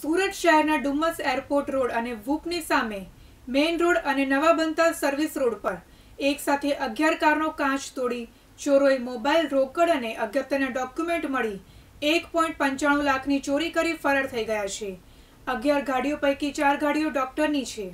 સુરત શહેરના Dumas airport road અને વુપની સામે મેઇન રોડ અને નવા બનતા સર્વિસ રોડ પર એક સાથે અગિયાર કારનો કાચ તોડી ચોરોએ મોબાઈલ રોકડ અને અગત્યના ડોક્યુમેન્ટ મળી એક પોઈન્ટ પંચાણું લાખની ચોરી કરી ફરાર થઈ ગયા છે અગિયાર ગાડીઓ પૈકી ચાર ગાડીઓ ડોક્ટરની છે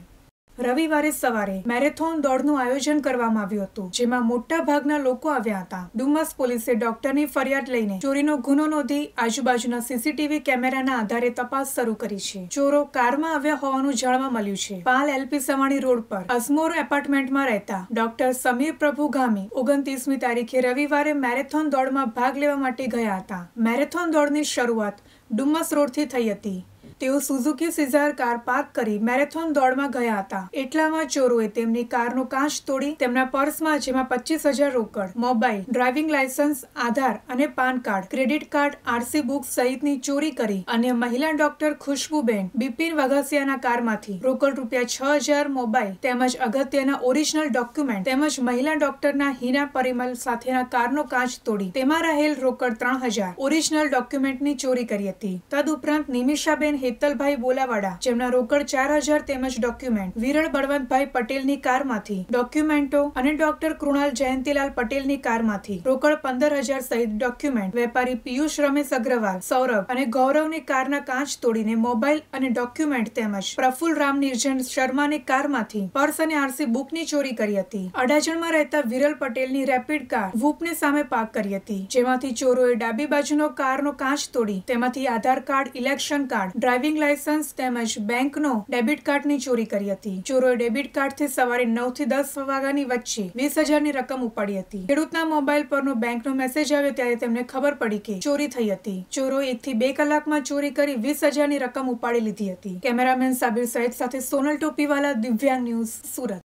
રવિવારે સવારે મેરેથોન દોડનું આયોજન કરવામાં આવ્યું હતું જેમાં મોટા ભાગના લોકો આવ્યા હતા ડુમસ પોલીસે ડોક્ટરની ફરિયાદ લઈને ચોરીનો ગુનો નોંધી આજુબાજુના સીસીટીવી કેમેરાના આધારે તપાસ શરૂ કરી છે ચોરો કારમાં આવ્યા હોવાનું જાણવા મળ્યું છે પાલ એલપી સવાણી રોડ પર અસમોર એપાર્ટમેન્ટમાં રહેતા ડોક્ટર સમીર પ્રભુ ગામી ઓગણત્રીસમી તારીખે રવિવારે મેરેથોન દોડમાં ભાગ લેવા માટે ગયા હતા મેરેથોન દોડની શરૂઆત ડુમસ રોડથી થઈ હતી તેઓ સુઝુકી સિઝાર કાર પાર્ક કરી મેરેથોન દોડમાં ગયા હતા એટલામાં ચોરોએ તેમની કારનો કાચ તોડી તેમના પર્સમાં જેમાં પચીસ રોકડ મોબાઈલ ડ્રાઇવિંગ લાયસન્સ આધાર અને PAN card credit card RC book સહિતની ચોરી કરી અને મહિલા ડોક્ટર ખુશ્બુબેન બિપિન વઘાસિયાના કારમાંથી રોકડ રૂપિયા છ હજાર મોબાઈલ તેમજ અગત્યના ઓરિજિનલ ડોક્યુમેન્ટ તેમજ મહિલા ડોક્ટરના હિના પરિમલ સાથેના કારનો કાચ તોડી તેમાં રહેલ રોકડ ત્રણ હજાર ઓરિજિનલ ડોક્યુમેન્ટની ચોરી કરી હતી તદ ઉપરાંત નિમિષાબેન હેતલભાઈ બોલાવાડા જેમના રોકડ ચાર હજાર તેમજ ડોક્યુમેન્ટ વિરળ બળવંતભાઈ પટેલની કારમાંથી ડોક્યુમેન્ટો અને ડોક્ટર કૃણાલ જયંતિલાલ પટેલની કારમાંથી રોકડ પંદર હજાર સહિત ડોક્યુમેન્ટ વેપારી પિયુષ રમેશ અગ્રવાલ સૌરભ અને ગૌરવની કારના કાચ તોડીને મોબાઈલ અને ડોક્યુમેન્ટ તેમજ પ્રફુલ રામ નિર્જન શર્માની કારમાંથી પર્સ અને આરસી બુકની ચોરી કરી હતી અડાજણમાં રહેતા વિરલ પટેલની રેપિડ કાર વૂપને સામે પાક કરી હતી જેમાંથી ચોરોએ ડાબી બાજુનો કારનો કાચ તોડી તેમાંથી Aadhaar card election card drive driving licence તેમજ બેંકનો ડેબિટ કાર્ડની ચોરી કરી હતી ચોરોએ ડેબિટ કાર્ડથી સવારે નવ થી દસ વાગ્યાની વચ્ચે વીસ હજારની રકમ ઉપાડી હતી ખેડૂતના મોબાઈલ પરનો બેંકનો મેસેજ આવ્યો ત્યારે તેમને ખબર પડી કે ચોરી થઈ હતી ચોરો એક થી બે કલાકમાં ચોરી કરી વીસ હજારની રકમ ઉપાડી લીધી હતી કેમેરામેન સાબિર સૈયદ સાથે સોનલ ટોપીવાલા દિવ્યાંગ ન્યૂઝ સુરત